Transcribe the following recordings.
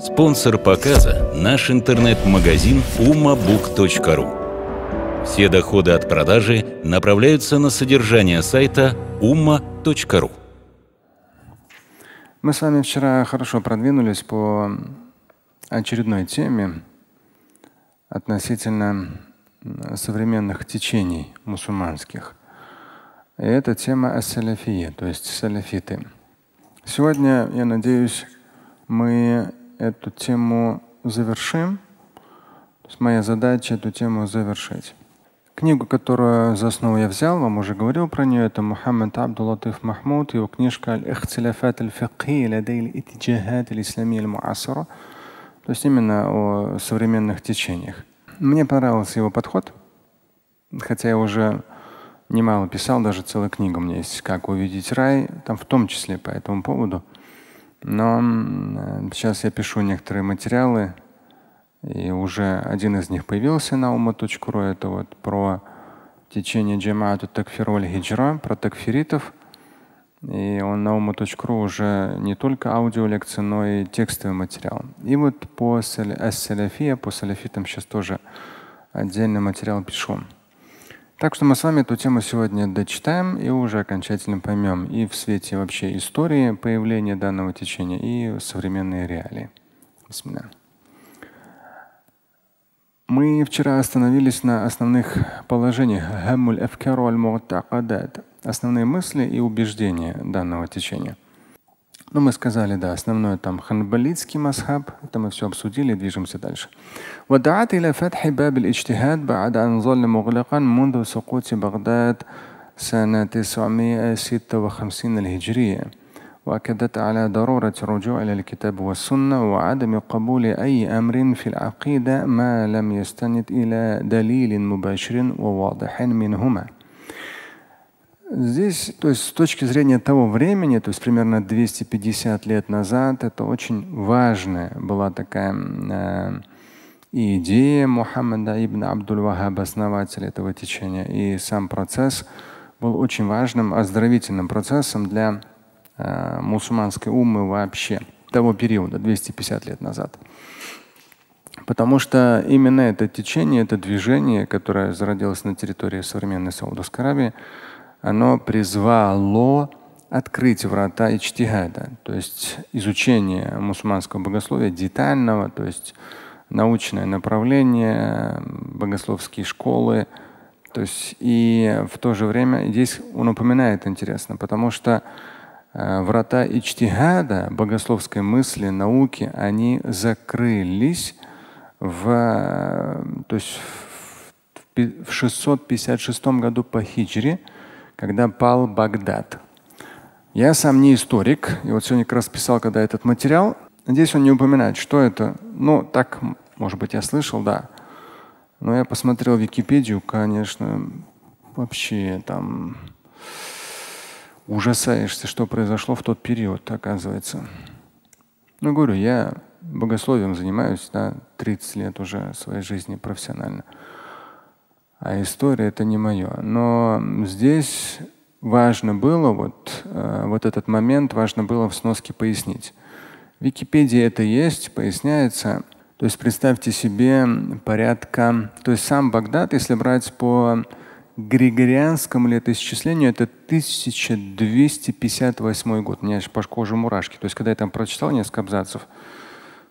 Спонсор показа – наш интернет-магазин umabook.ru. Все доходы от продажи направляются на содержание сайта umma.ru. Мы с вами вчера хорошо продвинулись по очередной теме относительно современных течений мусульманских. И это тема ассаляфия, то есть саляфиты. Сегодня, я надеюсь, мы эту тему завершим. То есть моя задача эту тему завершить. Книгу, которую за основу я взял, вам уже говорил про нее, это Мухаммад Абдулатиф Махмуд, его книжка «Ихтилафат аль-фикхи ладей итиджахат аль-исламия аль-муасара», то есть именно о современных течениях. Мне понравился его подход, хотя я уже немало писал, даже целую книгу у меня есть, как увидеть рай, там в том числе по этому поводу. Но сейчас э, я пишу некоторые материалы, и уже один из них появился на ума.ру. Это вот про течение джамаату такфироль хиджра, про такфиритов. И он на ума.ру уже не только аудиолекции, но и текстовый материал. И вот по саляфия, по саляфитам сейчас тоже отдельный материал пишу. Так что мы с вами эту тему сегодня дочитаем и уже окончательно поймем и в свете вообще истории появления данного течения, и современные реалии. Мы вчера остановились на основных положениях основные мысли и убеждения данного течения – Ну, мы сказали, да, основное там ханбалитский масхаб, это мы все обсудили, движемся дальше. ودعت إلى فتح باب الاجتهاد بعد أن ظل مغلقا منذ سقوط بغداد سنة 956 الهجرية وأكدت على ضرورة الرجوع إلى الكتاب والسنة وعدم قبول أي أمر في العقيدة ما لم يستند إلى دليل مباشر وواضح منهما Здесь, то есть с точки зрения того времени, то есть примерно 250 лет назад, это очень важная была такая э, идея Мухаммада ибн Абдуль-Вахаба, основателя этого течения, и сам процесс был очень важным оздоровительным процессом для э, мусульманской умы вообще того периода, 250 лет назад. Потому что именно это течение, это движение, которое зародилось на территории современной Саудовской Аравии, оно призвало открыть врата Ичтигада, то есть изучение мусульманского богословия детального, то есть научное направление, богословские школы. То есть и в то же время здесь он упоминает интересно, потому что э, врата Ичтигада богословской мысли, науки, они закрылись в, э, то есть в 656 году по хиджре, когда пал Багдад. Я сам не историк, и вот сегодня как раз писал, когда этот материал. Здесь он не упоминает, что это. Ну, так, может быть, я слышал, да. Но я посмотрел Википедию, конечно, вообще там ужасаешься, что произошло в тот период, оказывается. Ну, говорю, я богословием занимаюсь на да, 30 лет уже своей жизни профессионально а история это не мое. Но здесь важно было вот, э, вот этот момент, важно было в сноске пояснить. В Википедии это есть, поясняется. То есть представьте себе порядка, то есть сам Багдад, если брать по григорианскому летоисчислению, это 1258 год. У меня аж по коже мурашки. То есть когда я там прочитал несколько абзацев,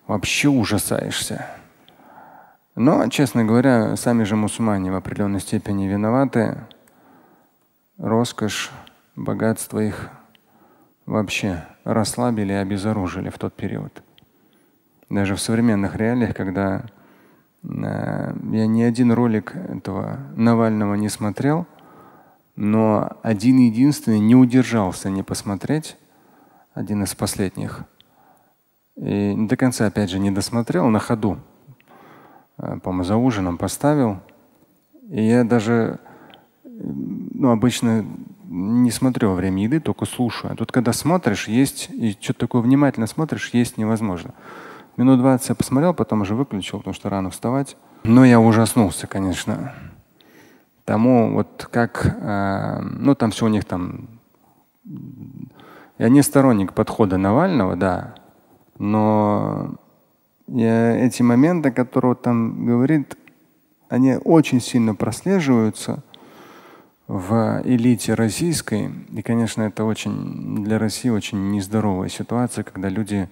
вообще ужасаешься. Но, честно говоря, сами же мусульмане в определенной степени виноваты. Роскошь, богатство их вообще расслабили и обезоружили в тот период. Даже в современных реалиях, когда э, я ни один ролик этого Навального не смотрел, но один единственный не удержался не посмотреть, один из последних. И до конца, опять же, не досмотрел на ходу. Э, по-моему, за ужином поставил. И я даже, ну, обычно не смотрю во время еды, только слушаю. А тут, когда смотришь, есть, и что-то такое внимательно смотришь, есть невозможно. Минут 20 я посмотрел, потом уже выключил, потому что рано вставать. Но я ужаснулся, конечно. Тому вот как, э, ну там все у них там. Я не сторонник подхода Навального, да, но Э, эти моменты, которые там говорит, они очень сильно прослеживаются в элите российской. И, конечно, это очень для России очень нездоровая ситуация, когда люди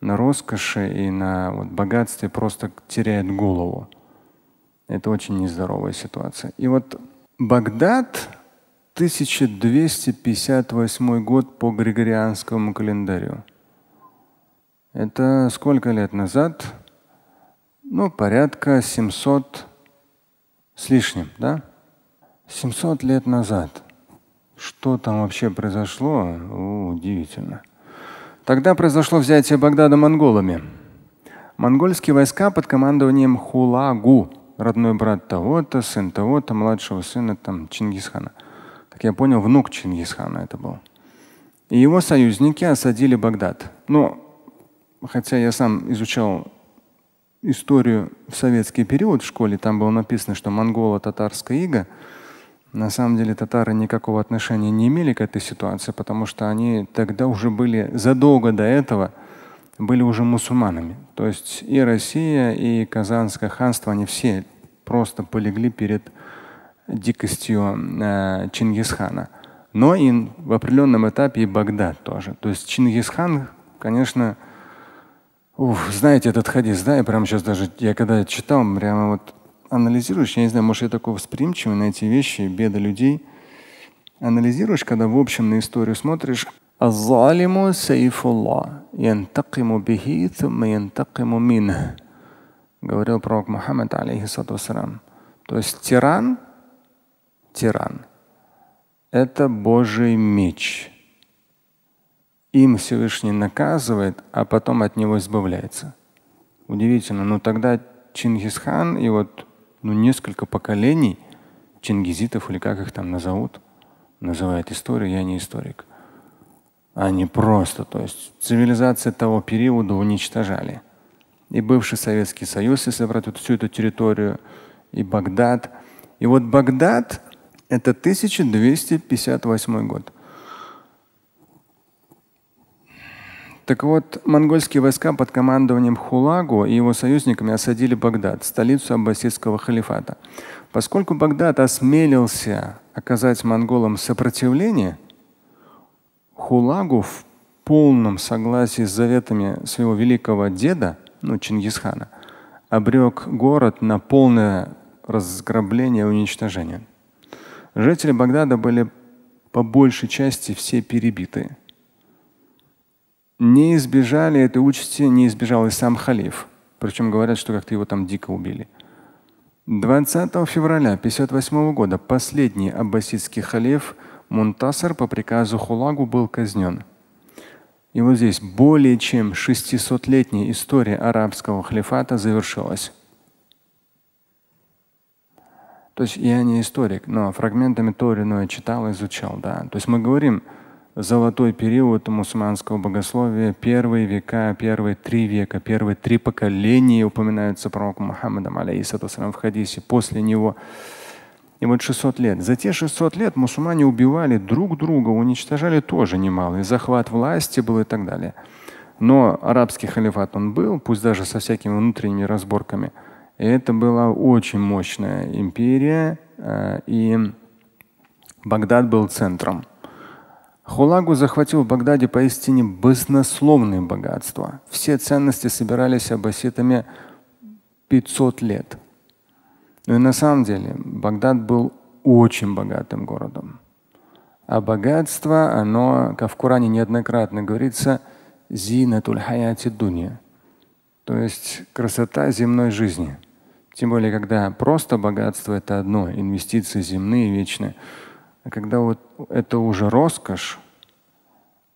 на роскоши и на вот, богатстве просто теряют голову. Это очень нездоровая ситуация. И вот Багдад 1258 год по григорианскому календарю – это сколько лет назад? Ну, порядка 700 с лишним, да? 700 лет назад. Что там вообще произошло? О, удивительно. Тогда произошло взятие Багдада монголами. Монгольские войска под командованием Хулагу, родной брат того-то, сын того-то, младшего сына там Чингисхана. Как я понял, внук Чингисхана это был. И его союзники осадили Багдад. Но ну, хотя я сам изучал историю в советский период в школе, там было написано, что монголо-татарская ига, на самом деле татары никакого отношения не имели к этой ситуации, потому что они тогда уже были задолго до этого были уже мусульманами. То есть и Россия, и Казанское ханство, они все просто полегли перед дикостью э, Чингисхана. Но и в определенном этапе и Багдад тоже. То есть Чингисхан, конечно, Уф, знаете этот хадис, да? Я прямо сейчас даже, я когда читал, прямо вот анализируешь, я не знаю, может я такой восприимчивый на эти вещи, беда людей. Анализируешь, когда в общем на историю смотришь, الظالم سيف الله ينتقم به ثم ينتقم منه говорил пророк Мухаммад алейхиссату вассалам. То есть тиран, тиран, это Божий меч им Всевышний наказывает, а потом от него избавляется. Удивительно, но тогда Чингисхан и вот ну, несколько поколений чингизитов или как их там назовут, называют историю, я не историк. Они просто, то есть цивилизации того периода уничтожали. И бывший Советский Союз, если брать вот всю эту территорию, и Багдад. И вот Багдад – это 1258 год. Так вот, монгольские войска под командованием Хулагу и его союзниками осадили Багдад, столицу аббасидского халифата. Поскольку Багдад осмелился оказать монголам сопротивление, Хулагу в полном согласии с заветами своего великого деда, ну, Чингисхана, обрек город на полное разграбление и уничтожение. Жители Багдада были по большей части все перебиты не избежали этой участи, не избежал и сам халиф. Причем говорят, что как-то его там дико убили. 20 февраля 1958 года последний аббасидский халиф Мунтасар по приказу Хулагу был казнен. И вот здесь более чем 600-летняя история арабского халифата завершилась. То есть я не историк, но фрагментами то или иное читал, изучал. Да. То есть мы говорим, золотой период мусульманского богословия, первые века, первые три века, первые три поколения упоминаются пророком Мухаммадом, алейхиссалам, в хадисе, после него. И вот 600 лет. За те 600 лет мусульмане убивали друг друга, уничтожали тоже немало. И захват власти был и так далее. Но арабский халифат он был, пусть даже со всякими внутренними разборками. И это была очень мощная империя, э, и Багдад был центром. Хулагу захватил в Багдаде поистине баснословные богатства. Все ценности собирались аббаситами 500 лет. Ну и на самом деле Багдад был очень богатым городом. А богатство, оно, как в Коране неоднократно говорится, зинатуль хаяти дунья, то есть красота земной жизни. Тем более, когда просто богатство – это одно, инвестиции земные вечные – а когда вот это уже роскошь,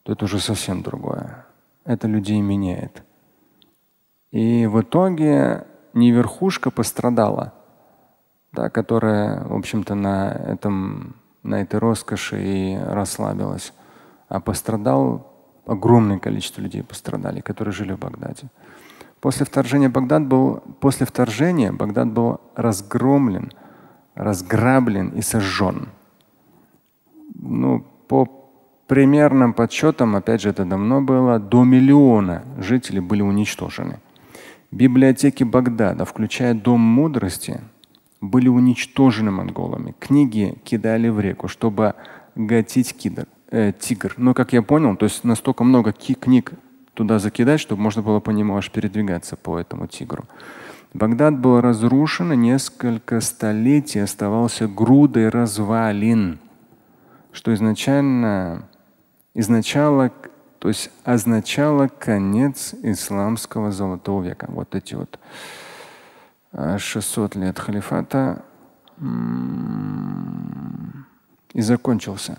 то это уже совсем другое. Это людей меняет. И в итоге не верхушка пострадала, да, которая, в общем-то, на, этом, на этой роскоши и расслабилась, а пострадал огромное количество людей пострадали, которые жили в Багдаде. После вторжения Багдад был, после вторжения Багдад был разгромлен, разграблен и сожжен ну, по примерным подсчетам, опять же, это давно было, до миллиона жителей были уничтожены. Библиотеки Багдада, включая Дом мудрости, были уничтожены монголами. Книги кидали в реку, чтобы гатить кидр, э, тигр. Но, как я понял, то есть настолько много книг туда закидать, чтобы можно было по нему аж передвигаться по этому тигру. Багдад был разрушен, и несколько столетий оставался грудой развалин что изначально, изначало, то есть означало конец исламского золотого века. Вот эти вот 600 а, лет халифата и закончился.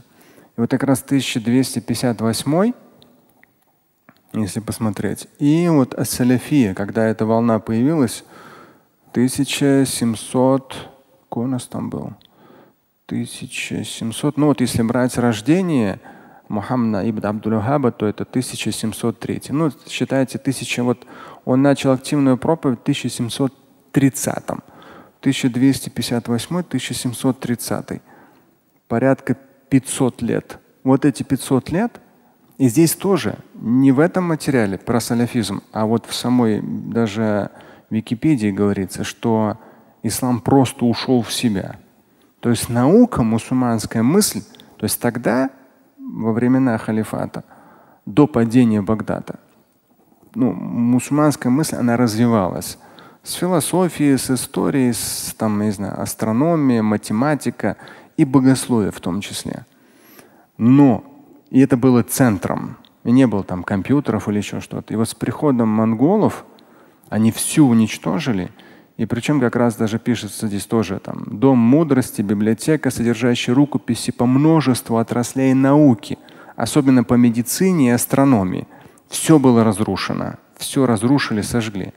И вот как раз 1258, если посмотреть, и вот ассаляфия, когда эта волна появилась, 1700, какой у нас там был? 1700, ну вот если брать рождение Мухаммада ибн абдул то это 1703. Ну, считайте, 1000, вот он начал активную проповедь в 1730. 1258-1730. Порядка 500 лет. Вот эти 500 лет, и здесь тоже не в этом материале про саляфизм, а вот в самой даже Википедии говорится, что ислам просто ушел в себя – то есть наука, мусульманская мысль, то есть тогда, во времена халифата, до падения Багдада, ну, мусульманская мысль, она развивалась. С философией, с историей, с там, не знаю, астрономией, математика и богословие в том числе. Но и это было центром. И не было там компьютеров или еще что-то. И вот с приходом монголов они все уничтожили – и причем как раз даже пишется здесь тоже там «Дом мудрости, библиотека, содержащая рукописи по множеству отраслей науки, особенно по медицине и астрономии. Все было разрушено, все разрушили, сожгли.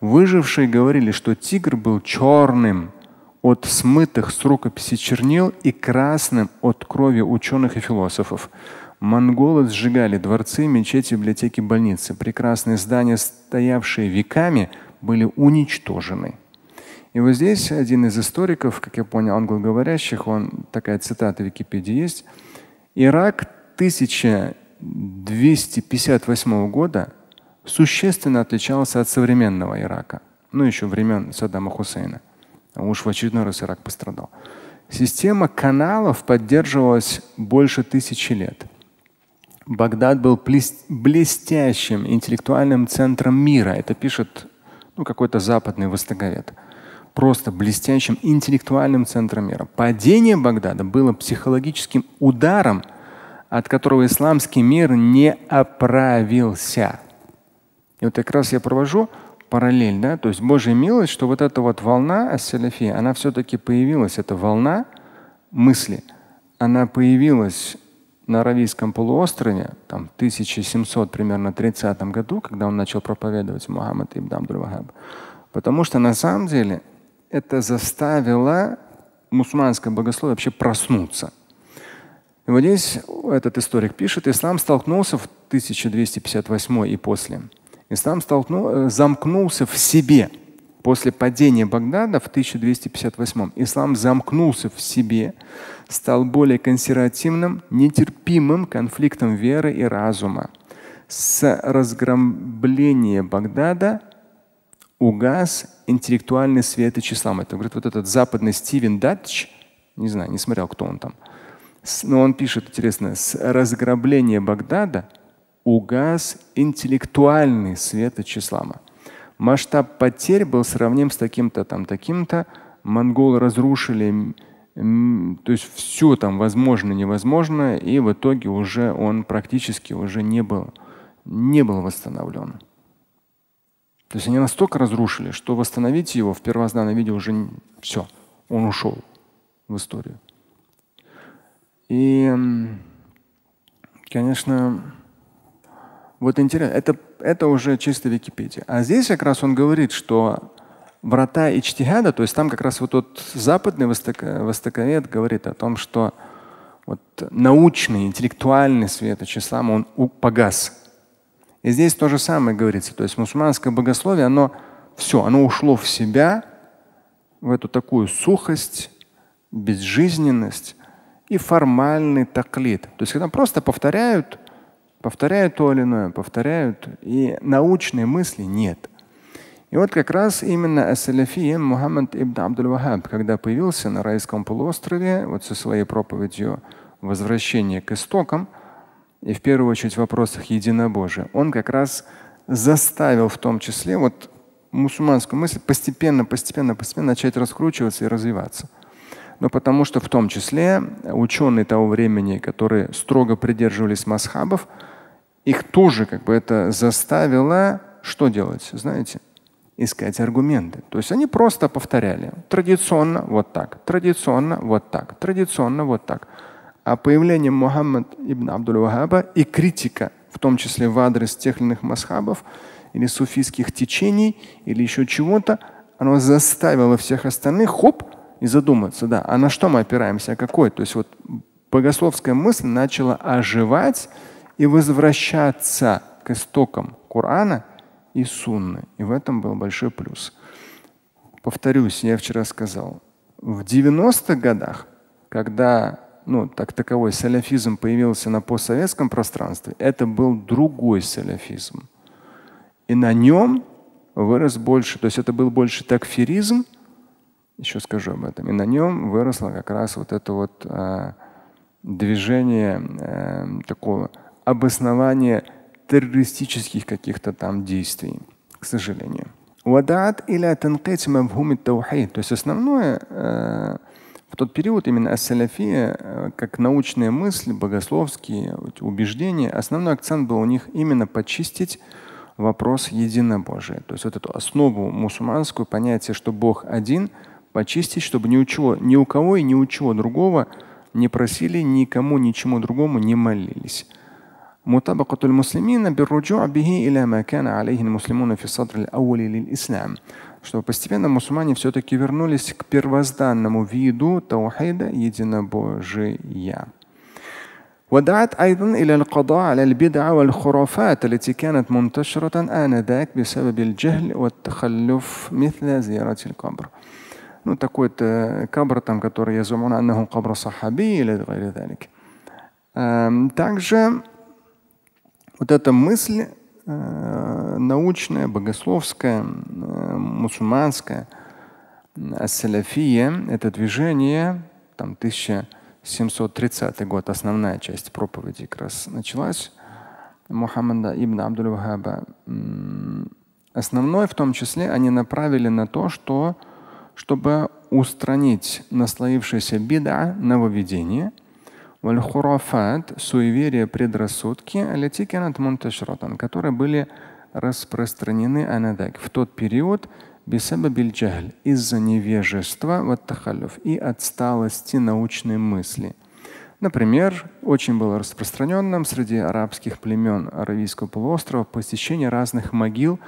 Выжившие говорили, что тигр был черным от смытых с рукописи чернил и красным от крови ученых и философов. Монголы сжигали дворцы, мечети, библиотеки, больницы. Прекрасные здания, стоявшие веками – были уничтожены. И вот здесь один из историков, как я понял, англоговорящих, он такая цитата в Википедии есть. Ирак 1258 года существенно отличался от современного Ирака, ну еще времен Саддама Хусейна. А уж в очередной раз Ирак пострадал. Система каналов поддерживалась больше тысячи лет. Багдад был блестящим интеллектуальным центром мира. Это пишет ну, какой-то западный востоковед, просто блестящим интеллектуальным центром мира. Падение Багдада было психологическим ударом, от которого исламский мир не оправился. И вот как раз я провожу параллель, да, то есть Божья милость, что вот эта вот волна ассалифия, она все-таки появилась, эта волна мысли, она появилась на Аравийском полуострове, там, в 1730 году, когда он начал проповедовать Мухаммад ибн Абдул-Вахаб. Потому что на самом деле это заставило мусульманское богословие вообще проснуться. И вот здесь этот историк пишет, ислам столкнулся в 1258 и после. Ислам столкнул, э, замкнулся в себе – После падения Багдада в 1258 ислам замкнулся в себе, стал более консервативным, нетерпимым конфликтом веры и разума. С разграбления Багдада угас интеллектуальный светоч ислама. Это говорит вот этот западный Стивен Датч, не знаю, не смотрел, кто он там. Но он пишет, интересно, с разграбления Багдада угас интеллектуальный светоч ислама масштаб потерь был сравним с таким-то, там, таким-то. Монголы разрушили то есть все там возможно, невозможно, и в итоге уже он практически уже не был, не был восстановлен. То есть они настолько разрушили, что восстановить его в первозданном виде уже все, он ушел в историю. И, конечно, вот интересно, это это уже чисто Википедия. А здесь как раз он говорит, что врата ичтихада, то есть там как раз вот тот западный востоковед говорит о том, что вот научный, интеллектуальный свет ислама, он погас. И здесь то же самое говорится. То есть мусульманское богословие, оно все, оно ушло в себя, в эту такую сухость, безжизненность и формальный таклит. То есть когда просто повторяют повторяют то или иное, повторяют, и научной мысли нет. И вот как раз именно ассаляфием Мухаммад ибн Абдул-Вахаб, когда появился на Райском полуострове, вот со своей проповедью возвращения к истокам», и в первую очередь в вопросах единобожия, он как раз заставил в том числе вот мусульманскую мысль постепенно, постепенно, постепенно начать раскручиваться и развиваться. Но потому что в том числе ученые того времени, которые строго придерживались масхабов, их тоже как бы это заставило что делать, знаете? Искать аргументы. То есть они просто повторяли. Традиционно вот так, традиционно вот так, традиционно вот так. А появление Мухаммад ибн Абдул-Вахаба и критика, в том числе в адрес тех или иных масхабов или суфийских течений или еще чего-то, оно заставило всех остальных, хоп, и задуматься, да, а на что мы опираемся, а какой? То есть вот богословская мысль начала оживать и возвращаться к истокам Корана и Сунны. И в этом был большой плюс. Повторюсь, я вчера сказал, в 90-х годах, когда ну, так таковой саляфизм появился на постсоветском пространстве, это был другой саляфизм. И на нем вырос больше, то есть это был больше такфиризм, еще скажу об этом, и на нем выросло как раз вот это вот э, движение э, такого обоснование террористических каких-то там действий, к сожалению. Вадаат или танкет То есть основное э, в тот период именно ассаляфия, э, как научные мысли, богословские убеждения, основной акцент был у них именно почистить вопрос единобожия. То есть вот эту основу мусульманскую, понятие, что Бог один, почистить, чтобы ни у, чего, ни у кого и ни у чего другого не просили, никому, ничему другому не молились. مطابقة المسلمين بالرجوع به إلى ما كان عليه المسلمون في الصدر الأول للإسلام что постепенно мусульмане все-таки вернулись к первозданному виду таухида единобожия. ودعت أيضا إلى القضاء على البدع والخرافات التي كانت منتشرة آنذاك بسبب الجهل والتخلف مثل زيارة القبر. Ну, такой э, кабр, там, который я замуна, аннаху кабр сахаби или غير ذلك. Также Вот эта мысль э, научная, богословская, э, мусульманская, ассаляфия, э, это движение, там 1730 год, основная часть проповеди как раз началась Мухаммада ибн Абдул-Вахаба. Основной в том числе они направили на то, что чтобы устранить наслоившееся беда нововведение – Вальхурафат, суеверия, предрассудки, аллати канат мунташратан, которые были распространены анадак в тот период из-за невежества ваттахалюф и отсталости научной мысли. Например, очень было распространенным среди арабских племен Аравийского полуострова посещение разных могил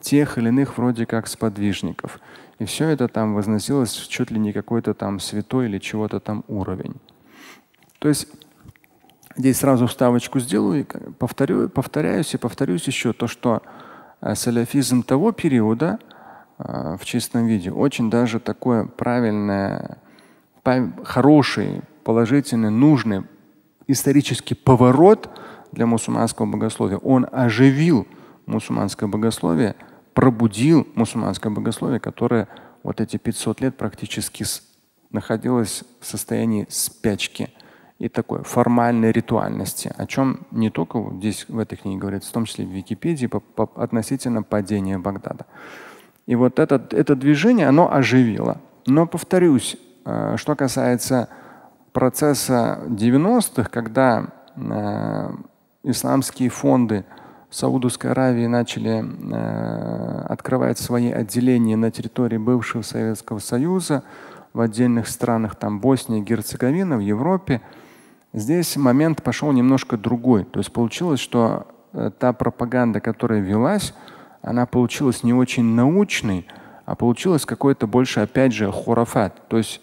тех или иных вроде как сподвижников. И все это там возносилось в чуть ли не какой-то там святой или чего-то там уровень. То есть здесь сразу вставочку сделаю, и повторю, повторяюсь и повторюсь еще то, что э, саляфизм того периода э, в чистом виде очень даже такое правильное, хороший, положительный, нужный исторический поворот для мусульманского богословия. Он оживил мусульманское богословие, пробудил мусульманское богословие, которое вот эти 500 лет практически находилось в состоянии спячки и такой формальной ритуальности, о чем не только здесь в этой книге говорится, в том числе в Википедии, по, по, относительно падения Багдада. И вот это, это движение, оно оживило. Но повторюсь, э, что касается процесса 90-х, когда э, исламские фонды Саудовской Аравии начали э, открывать свои отделения на территории бывшего Советского Союза, в отдельных странах, там Босния, Герцеговина, в Европе, Здесь момент пошел немножко другой. То есть получилось, что э, та пропаганда, которая велась, она получилась не очень научной, а получилась какой-то больше, опять же, хурафат, то есть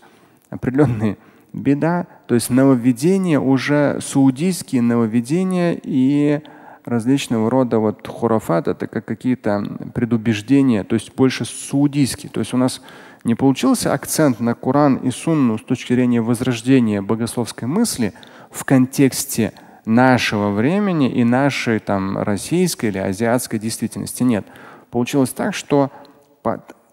определенные беда, то есть нововведения уже саудийские нововведения и различного рода вот хурафат, это как какие-то предубеждения, то есть больше саудийские. То есть у нас не получился акцент на Коран и Сунну с точки зрения возрождения богословской мысли – в контексте нашего времени и нашей там российской или азиатской действительности. Нет. Получилось так, что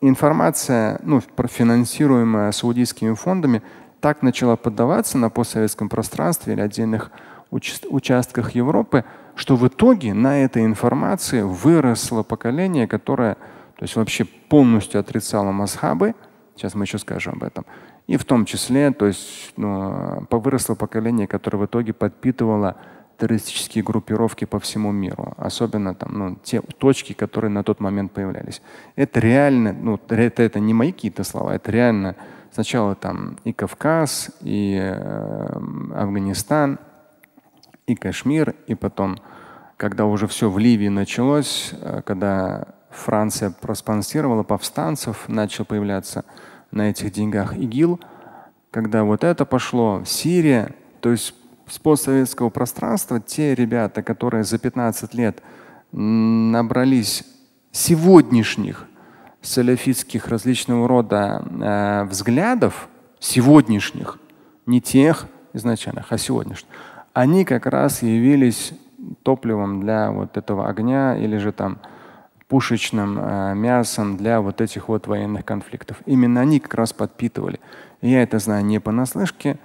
информация, ну, финансируемая саудийскими фондами, так начала поддаваться на постсоветском пространстве или отдельных участках Европы, что в итоге на этой информации выросло поколение, которое то есть вообще полностью отрицало масхабы, сейчас мы еще скажем об этом, и в том числе, то есть ну, выросло поколение, которое в итоге подпитывало террористические группировки по всему миру, особенно там, ну, те точки, которые на тот момент появлялись. Это реально, ну, это, это не мои какие-то слова, это реально сначала там и Кавказ, и э, Афганистан, и Кашмир, и потом, когда уже все в Ливии началось, э, когда Франция проспонсировала повстанцев, начал появляться на этих деньгах ИГИЛ, когда вот это пошло, в Сирии, то есть с постсоветского пространства те ребята, которые за 15 лет набрались сегодняшних саляфитских различного рода э, взглядов, сегодняшних, не тех изначальных, а сегодняшних, они как раз явились топливом для вот этого огня или же там пушечным э, мясом для вот этих вот военных конфликтов. Именно они как раз подпитывали. И я это знаю не понаслышке,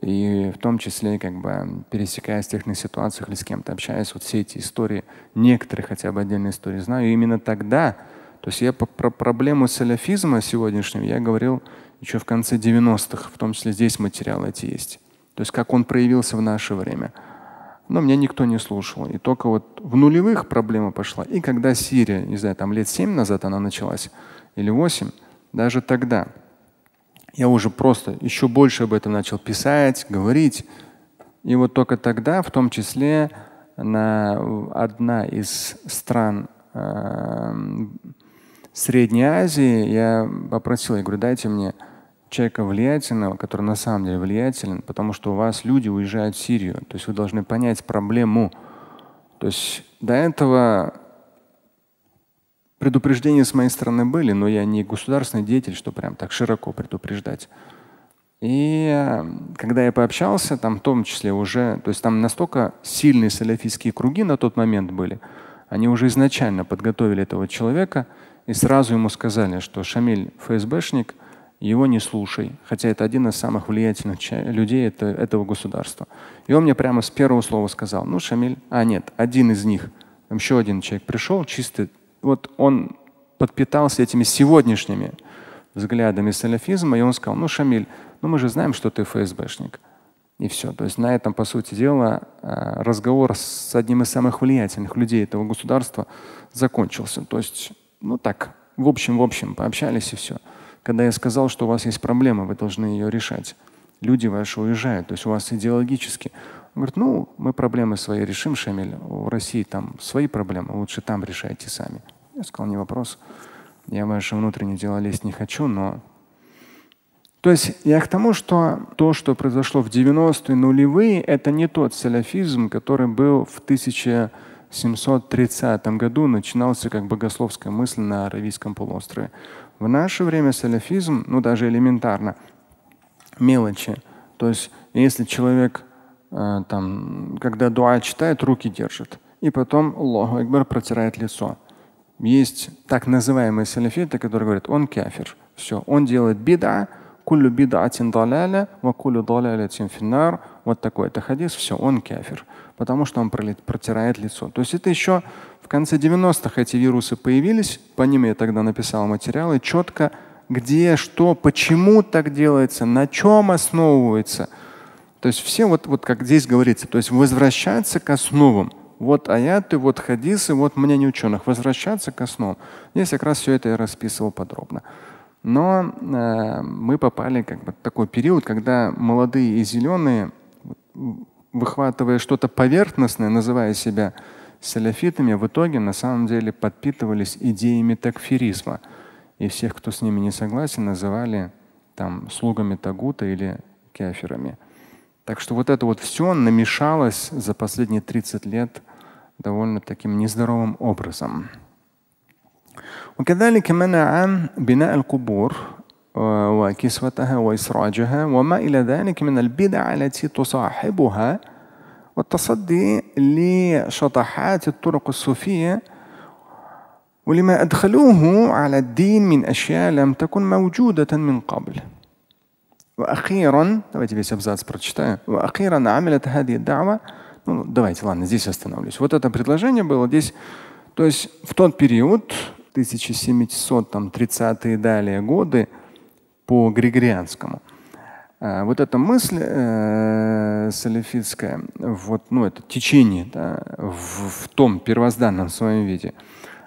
и в том числе, как бы пересекаясь в техных ситуациях или с кем-то общаясь, вот все эти истории, некоторые хотя бы отдельные истории знаю. И именно тогда, то есть я про проблему саляфизма сегодняшнего я говорил еще в конце 90-х, в том числе здесь материалы эти есть. То есть как он проявился в наше время – но меня никто не слушал. И только вот в нулевых проблема пошла. И когда Сирия, не знаю, там лет семь назад она началась, или восемь даже тогда я уже просто еще больше об этом начал писать, говорить. И вот только тогда, в том числе, на одна из стран эм, Средней Азии, я попросил, я говорю, дайте мне человека влиятельного, который на самом деле влиятелен, потому что у вас люди уезжают в Сирию. То есть вы должны понять проблему. То есть до этого предупреждения с моей стороны были, но я не государственный деятель, что прям так широко предупреждать. И э, когда я пообщался, там в том числе уже, то есть там настолько сильные саляфийские круги на тот момент были, они уже изначально подготовили этого человека и сразу ему сказали, что Шамиль ФСБшник – его не слушай, хотя это один из самых влиятельных людей это, этого государства. И он мне прямо с первого слова сказал, ну, Шамиль, а нет, один из них, еще один человек пришел, чистый. вот он подпитался этими сегодняшними взглядами салафизма, и он сказал, ну, Шамиль, ну мы же знаем, что ты ФСБшник. И все. То есть на этом, по сути дела, э, разговор с одним из самых влиятельных людей этого государства закончился. То есть, ну так, в общем, в общем, пообщались и все. Когда я сказал, что у вас есть проблема, вы должны ее решать. Люди ваши уезжают, то есть у вас идеологически. Он говорит, ну, мы проблемы свои решим, Шамиль. У России там свои проблемы, лучше там решайте сами. Я сказал, не вопрос. Я ваши внутренние дела лезть не хочу, но... То есть я к тому, что то, что произошло в 90-е нулевые, это не тот саляфизм, который был в 1730 году, начинался как богословская мысль на Аравийском полуострове. В наше время салафизм, ну даже элементарно, мелочи. То есть если человек э, там, когда дуа читает, руки держит, и потом Аллаху Акбар протирает лицо. Есть так называемые салафиты, которые говорят, он кафир. Все, он делает бида, кулю бидаатин даляля, ва кулю далялятин финнар. Вот такой это хадис, все, он кафир потому что он протирает лицо. То есть это еще в конце 90-х эти вирусы появились, по ним я тогда написал материалы, четко где, что, почему так делается, на чем основывается. То есть все вот, вот как здесь говорится, то есть возвращаться к основам. Вот аяты, вот хадисы, вот мнение ученых. Возвращаться к основам. Здесь как раз все это я расписывал подробно. Но э, мы попали как бы в такой период, когда молодые и зеленые выхватывая что-то поверхностное, называя себя саляфитами, в итоге на самом деле подпитывались идеями такфиризма. И всех, кто с ними не согласен, называли там слугами тагута или кефирами. Так что вот это вот все намешалось за последние 30 лет довольно таким нездоровым образом. وكذلك منع بناء القبور وكسوتها وإسراجها وما إلى ذلك من البدع التي تصاحبها والتصدي لشطحات الطرق الصوفية ولما أدخلوه على الدين من أشياء لم تكن موجودة من قبل وأخيرا وأخيرا عملت هذه الدعوة ну, давайте, ладно, здесь остановлюсь. Вот это предложение было здесь. То есть в тот период, 1730-е далее годы, по Григорианскому. Э, вот эта мысль э, салифитская, вот, ну, это течение да, в, в том первозданном своем виде,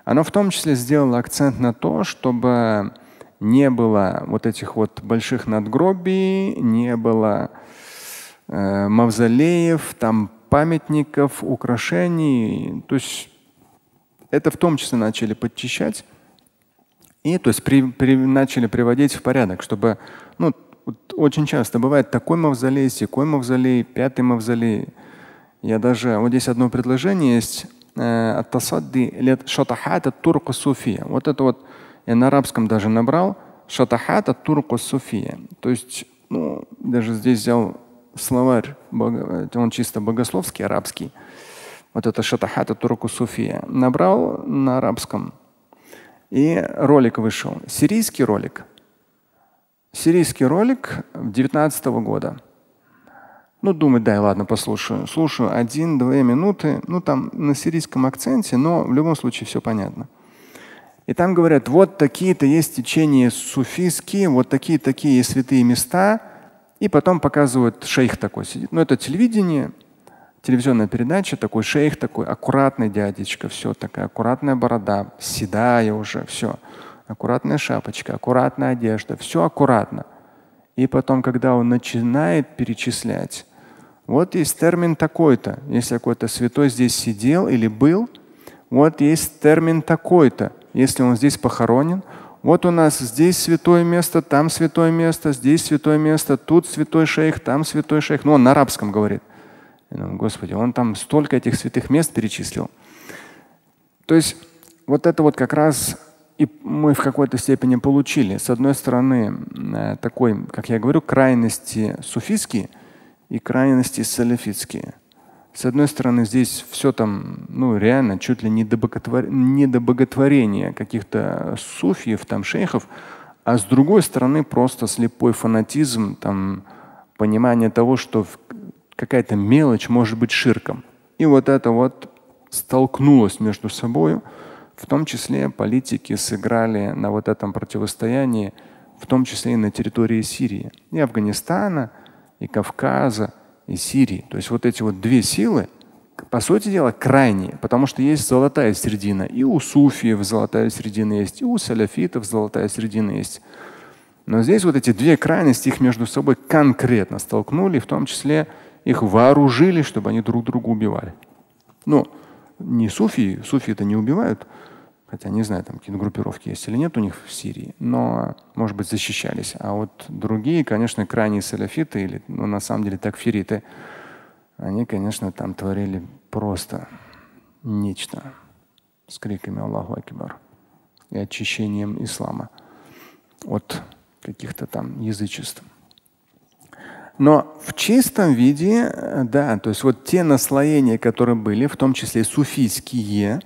оно в том числе сделало акцент на то, чтобы не было вот этих вот больших надгробий, не было э, мавзолеев, там памятников, украшений. То есть это в том числе начали подчищать. И то есть при, при, начали приводить в порядок, чтобы ну, вот очень часто бывает такой мавзолей, секой мавзолей, пятый мавзолей. Я даже, а вот здесь одно предложение есть, от э, тасадди лет шатахат от турку суфия». Вот это вот я на арабском даже набрал. «Шатахат от турку суфия». То есть, ну, даже здесь взял словарь, он чисто богословский, арабский. Вот это «шатахат от турку суфия». Набрал на арабском. И ролик вышел. Сирийский ролик. Сирийский ролик 19 -го года. Ну, думаю, да, ладно, послушаю. Слушаю один-две минуты, ну там на сирийском акценте, но в любом случае все понятно. И там говорят, вот такие-то есть течения суфийские, вот такие-такие святые места. И потом показывают, шейх такой сидит. Ну, это телевидение, телевизионная передача, такой шейх такой, аккуратный дядечка, все, такая аккуратная борода, седая уже, все. Аккуратная шапочка, аккуратная одежда, все аккуратно. И потом, когда он начинает перечислять, вот есть термин такой-то, если какой-то святой здесь сидел или был, вот есть термин такой-то, если он здесь похоронен, вот у нас здесь святое место, там святое место, здесь святое место, тут святой шейх, там святой шейх. Ну, он на арабском говорит. Я думаю, Господи, он там столько этих святых мест перечислил. То есть вот это вот как раз и мы в какой-то степени получили. С одной стороны, э, такой, как я говорю, крайности суфийские и крайности салифитские. С одной стороны, здесь все там, ну, реально, чуть ли не до, боготвор... не до боготворения каких-то суфиев, там, шейхов, а с другой стороны, просто слепой фанатизм, там, понимание того, что какая-то мелочь может быть ширком. И вот это вот столкнулось между собой. В том числе политики сыграли на вот этом противостоянии, в том числе и на территории Сирии, и Афганистана, и Кавказа, и Сирии. То есть вот эти вот две силы, по сути дела, крайние, потому что есть золотая середина. И у суфиев золотая середина есть, и у саляфитов золотая середина есть. Но здесь вот эти две крайности, их между собой конкретно столкнули, в том числе их вооружили, чтобы они друг друга убивали. Но ну, не суфии, суфии это не убивают, хотя не знаю, там какие-то группировки есть или нет у них в Сирии, но, может быть, защищались. А вот другие, конечно, крайние саляфиты или, ну, на самом деле, такфириты, они, конечно, там творили просто нечто с криками Аллаху Акибар и очищением ислама от каких-то там язычеств. Но в чистом виде, э, да, то есть вот те наслоения, которые были, в том числе суфийские,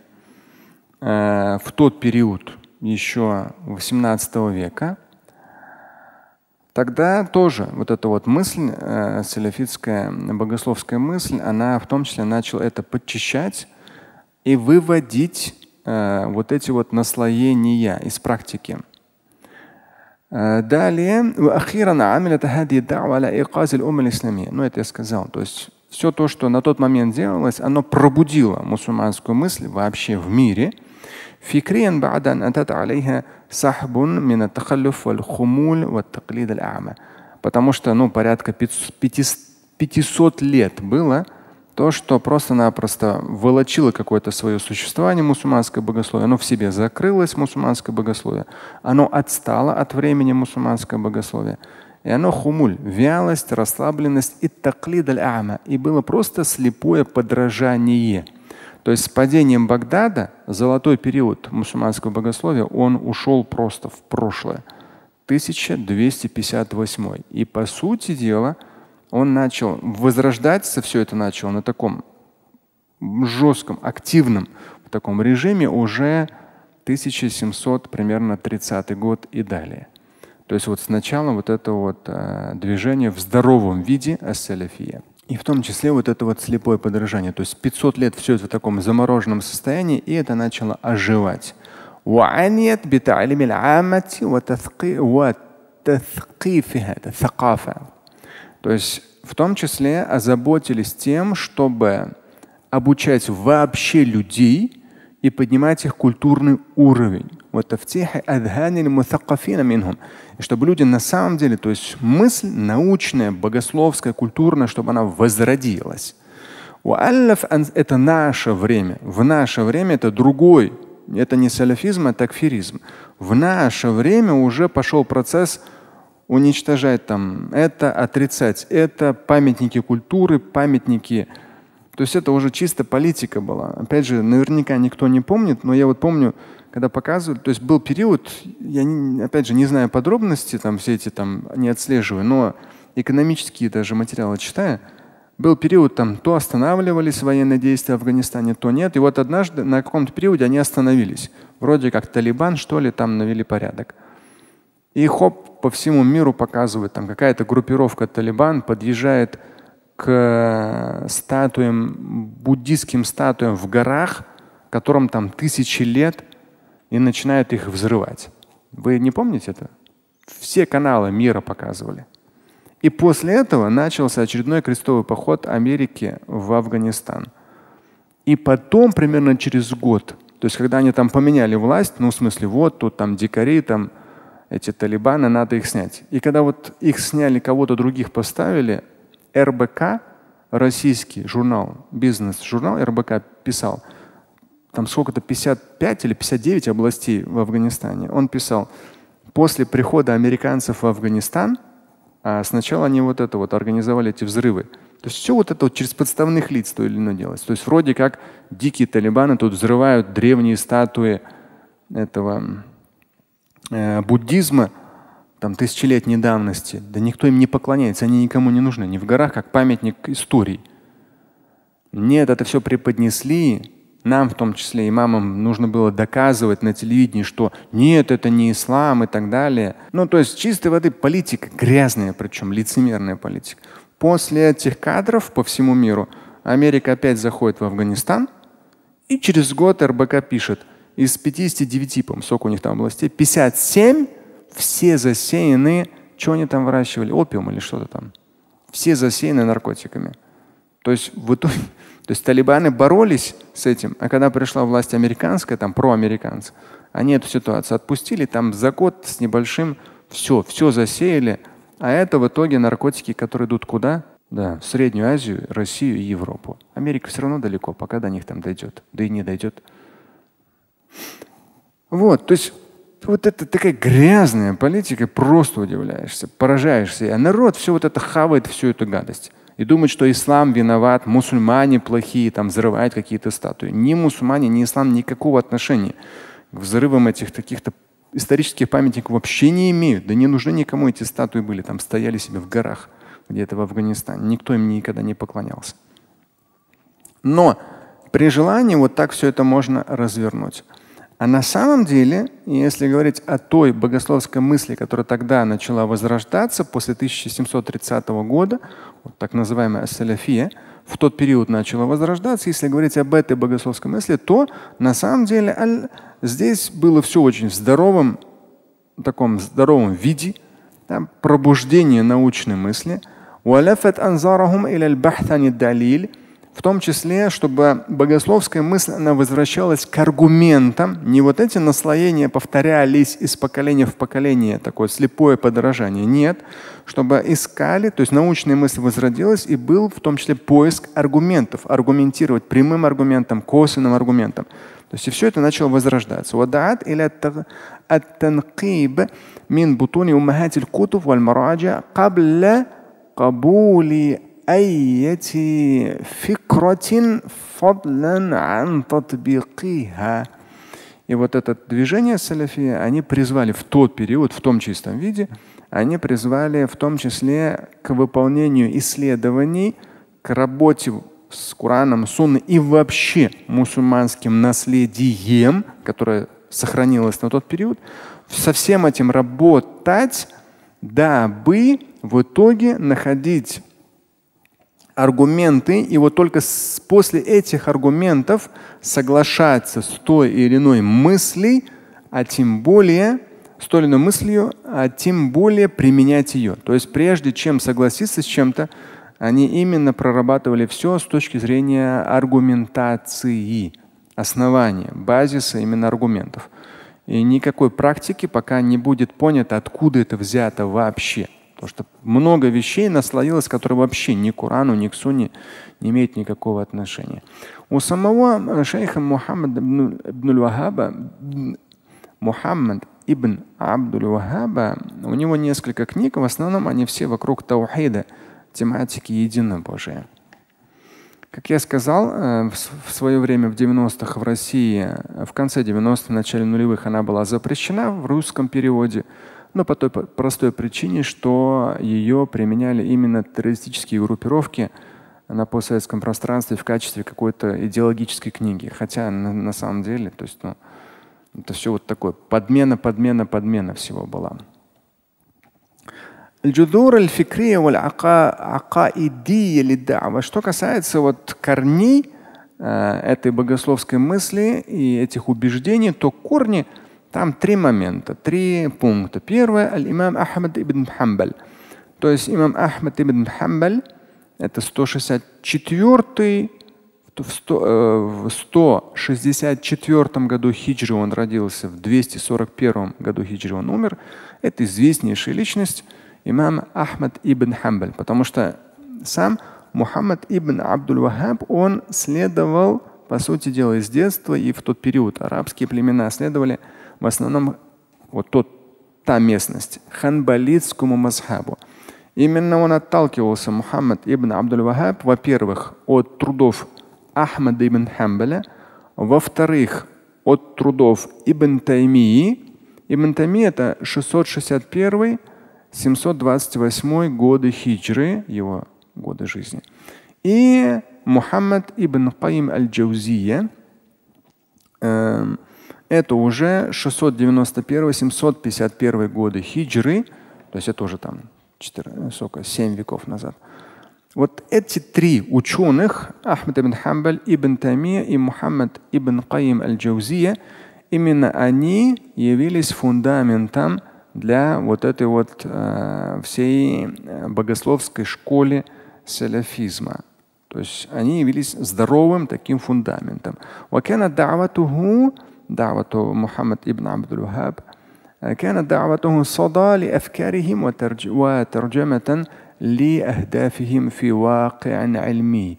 э, в тот период еще 18 века, тогда тоже вот эта вот мысль, э, саляфитская богословская мысль, она в том числе начала это подчищать и выводить э, вот эти вот наслоения из практики. Э, далее, ну это я сказал, то есть все то, что на тот момент делалось, оно пробудило мусульманскую мысль вообще в мире. Потому что ну, порядка 500 лет было – то, что просто-напросто волочило какое-то свое существование мусульманское богословие, оно в себе закрылось, мусульманское богословие, оно отстало от времени мусульманское богословие. И оно хумуль, вялость, расслабленность и таклид аль-ама. И было просто слепое подражание. То есть с падением Багдада золотой период мусульманского богословия, он ушел просто в прошлое. 1258. И по сути дела, он начал возрождаться, все это начало на таком жестком, активном в таком режиме уже 1700, примерно 30 год и далее. То есть вот сначала вот это вот э, движение в здоровом виде ассалифия. И в том числе вот это вот слепое подражание. То есть 500 лет все это в таком замороженном состоянии, и это начало оживать. То есть в том числе озаботились тем, чтобы обучать вообще людей и поднимать их культурный уровень. Вот и чтобы люди на самом деле, то есть мысль научная, богословская, культурная, чтобы она возродилась. Уаллаф – это наше время. В наше время это другой. Это не саляфизм, а такфиризм. В наше время уже пошел процесс – уничтожать там это, отрицать это, памятники культуры, памятники. То есть это уже чисто политика была. Опять же, наверняка никто не помнит, но я вот помню, когда показывали, то есть был период, я не, опять же не знаю подробности, там все эти там не отслеживаю, но экономические даже материалы читая, был период, там то останавливались военные действия в Афганистане, то нет. И вот однажды на каком-то периоде они остановились. Вроде как Талибан, что ли, там навели порядок. И хоп, по всему миру показывают, там какая-то группировка Талибан подъезжает к э, статуям, буддийским статуям в горах, которым там тысячи лет, и начинают их взрывать. Вы не помните это? Все каналы мира показывали. И после этого начался очередной крестовый поход Америки в Афганистан. И потом, примерно через год, то есть когда они там поменяли власть, ну в смысле вот тут там дикари, там эти талибаны, надо их снять. И когда вот их сняли, кого-то других поставили, РБК, российский журнал, бизнес-журнал РБК писал, там сколько-то 55 или 59 областей в Афганистане. Он писал, после прихода американцев в Афганистан, а сначала они вот это вот организовали эти взрывы. То есть все вот это вот через подставных лиц то или иное делается. То есть вроде как дикие талибаны тут взрывают древние статуи этого э, буддизма там, тысячелетней давности, да никто им не поклоняется, они никому не нужны, не в горах, как памятник истории. Нет, это все преподнесли, нам в том числе, и имамам, нужно было доказывать на телевидении, что нет, это не ислам и так далее. Ну, то есть чистой воды политика, грязная причем, лицемерная политика. После этих кадров по всему миру Америка опять заходит в Афганистан, и через год РБК пишет – из 59, по сколько у них там областей, 57 все засеяны, что они там выращивали, опиум или что-то там. Все засеяны наркотиками. То есть в итоге, то есть талибаны боролись с этим, а когда пришла власть американская, там проамериканцы, они эту ситуацию отпустили, там за год с небольшим все, все засеяли, а это в итоге наркотики, которые идут куда? Да, в Среднюю Азию, Россию и Европу. Америка все равно далеко, пока до них там дойдет. Да и не дойдет. Вот, то есть вот это такая грязная политика, просто удивляешься, поражаешься. А народ все вот это хавает, всю эту гадость. И думает, что ислам виноват, мусульмане плохие, там взрывают какие-то статуи. Ни мусульмане, ни ислам никакого отношения к взрывам этих таких-то исторических памятников вообще не имеют. Да не нужны никому эти статуи были, там стояли себе в горах где-то в Афганистане. Никто им никогда не поклонялся. Но при желании вот так все это можно развернуть. А на самом деле, если говорить о той богословской мысли, которая тогда начала возрождаться после 1730 года, вот так называемая ассаляфия, в тот период начала возрождаться, если говорить об этой богословской мысли, то на самом деле здесь было все очень в здоровом, в таком здоровом виде, там, пробуждение научной мысли в том числе, чтобы богословская мысль она возвращалась к аргументам, не вот эти наслоения повторялись из поколения в поколение, такое слепое подражание, нет, чтобы искали, то есть научная мысль возродилась и был в том числе поиск аргументов, аргументировать прямым аргументом, косвенным аргументом. То есть и все это начало возрождаться. Вадаат или ат-танкиб мин бутуни умахатиль кутуб валь мараджа кабля кабули أية فكرة فضلا عن تطبيقها. И вот это движение салафия, они призвали в тот период, в том чистом виде, они призвали в том числе к выполнению исследований, к работе с Кораном, Сунной и вообще мусульманским наследием, которое сохранилось на тот период, со всем этим работать, дабы в итоге находить аргументы, и вот только с, после этих аргументов соглашаться с той или иной мыслью, а тем более с той или иной мыслью, а тем более применять ее. То есть прежде чем согласиться с чем-то, они именно прорабатывали все с точки зрения аргументации, основания, базиса именно аргументов. И никакой практики пока не будет понято, откуда это взято вообще. Потому что много вещей наслоилось, которые вообще ни к Корану, ни к Сунне не имеют никакого отношения. У самого э, шейха Мухаммада ибн Вахаба, Мухаммад ибн Абдуль Вахаба, у него несколько книг, в основном они все вокруг таухида, тематики единобожия. Как я сказал, э, в свое время в 90-х в России, э, в конце 90-х, начале нулевых она была запрещена в русском переводе – но по той простой причине, что ее применяли именно террористические группировки на постсоветском пространстве в качестве какой-то идеологической книги. Хотя на, на самом деле, то есть, ну, это все вот такое подмена, подмена, подмена всего была. Что касается вот корней э, этой богословской мысли и этих убеждений, то корни – там три момента, три пункта. Первое – имам Ахмад ибн Хамбаль. То есть имам Ахмад ибн Хамбаль – это 164 в, 164 э, году хиджри он родился, в 241 году хиджри он умер. Это известнейшая личность имам Ахмад ибн Хамбаль, потому что сам Мухаммад ибн Абдул Вахаб, он следовал, по сути дела, с детства и в тот период арабские племена следовали – в основном вот тот, та местность, ханбалитскому масхабу. Именно он отталкивался, Мухаммад ибн Абдул вахаб во-первых, от трудов Ахмада ибн Хамбаля, во-вторых, от трудов Ибн Таймии. Ибн Таймии это 661-728 годы хиджры, его годы жизни. И Мухаммад ибн Каим аль-Джаузия, эм, это уже 691-751 годы хиджры, то есть это уже там 4, сколько, 7 веков назад. Вот эти три ученых, Ахмед ибн Хамбаль, Ибн Тамия и Мухаммад ибн Каим аль-Джаузия, именно они явились фундаментом для вот этой вот э, всей э, богословской школы саляфизма. То есть они явились здоровым таким фундаментом. وكانت دعوته دعوة محمد ابن عبد الوهاب كانت دعوته صدى لأفكارهم وترجمة لأهدافهم في واقع علمي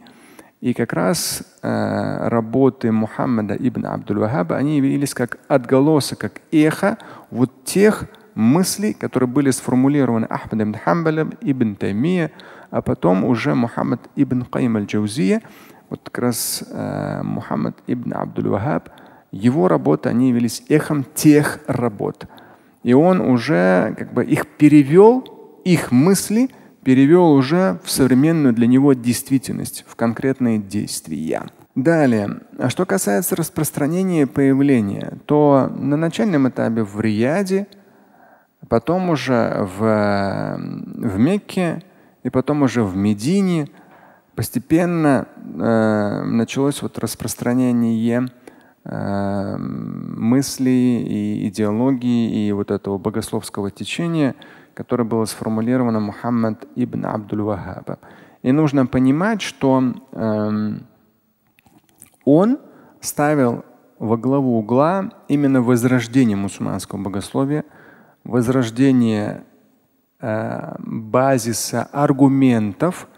И как раз э, работы Мухаммада ибн Абдул-Вахаба, они явились как отголосок, как эхо вот тех мыслей, которые были сформулированы Ахмадом ибн Хамбалем, ибн Таймия, а потом уже Мухаммад ибн Кайм аль-Джаузия, вот как раз э, Мухаммад ибн Абдул-Вахаб, его работы, они явились эхом тех работ. И он уже как бы их перевел, их мысли перевел уже в современную для него действительность, в конкретные действия. Далее, а что касается распространения и появления, то на начальном этапе в Рияде, потом уже в, в Мекке и потом уже в Медине постепенно э, началось вот распространение Э, мысли и идеологии и вот этого богословского течения, которое было сформулировано Мухаммад ибн абдул вахаба И нужно понимать, что э, он ставил во главу угла именно возрождение мусульманского богословия, возрождение э, базиса аргументов –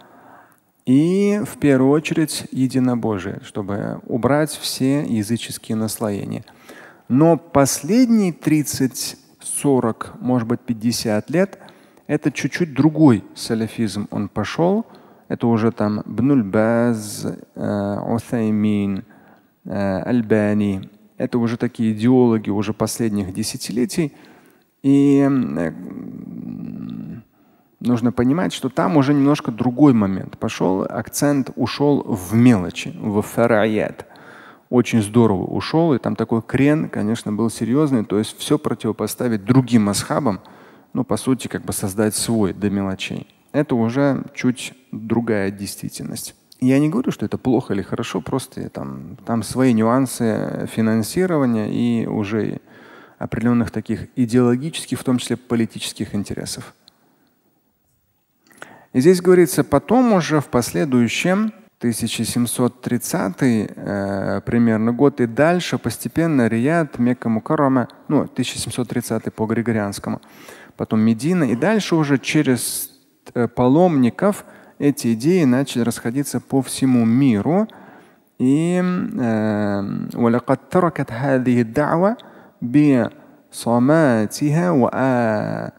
и в первую очередь единобожие, чтобы убрать все языческие наслоения. Но последние 30, 40, может быть 50 лет это чуть-чуть другой салафизм. Он пошел, это уже там Бнульбаз, э, э, Альбани. Это уже такие идеологи уже последних десятилетий. И э, нужно понимать, что там уже немножко другой момент. Пошел, акцент ушел в мелочи, в фараят. Очень здорово ушел, и там такой крен, конечно, был серьезный. То есть все противопоставить другим масхабам, ну, по сути, как бы создать свой до мелочей. Это уже чуть другая действительность. Я не говорю, что это плохо или хорошо, просто там, там свои нюансы финансирования и уже определенных таких идеологических, в том числе политических интересов. И здесь говорится, потом уже в последующем 1730 э, примерно год и дальше постепенно Рият, Мекка Мукаррама, ну 1730 по Григорианскому, потом Медина и дальше уже через э, паломников эти идеи начали расходиться по всему миру. И ولقد э, а-»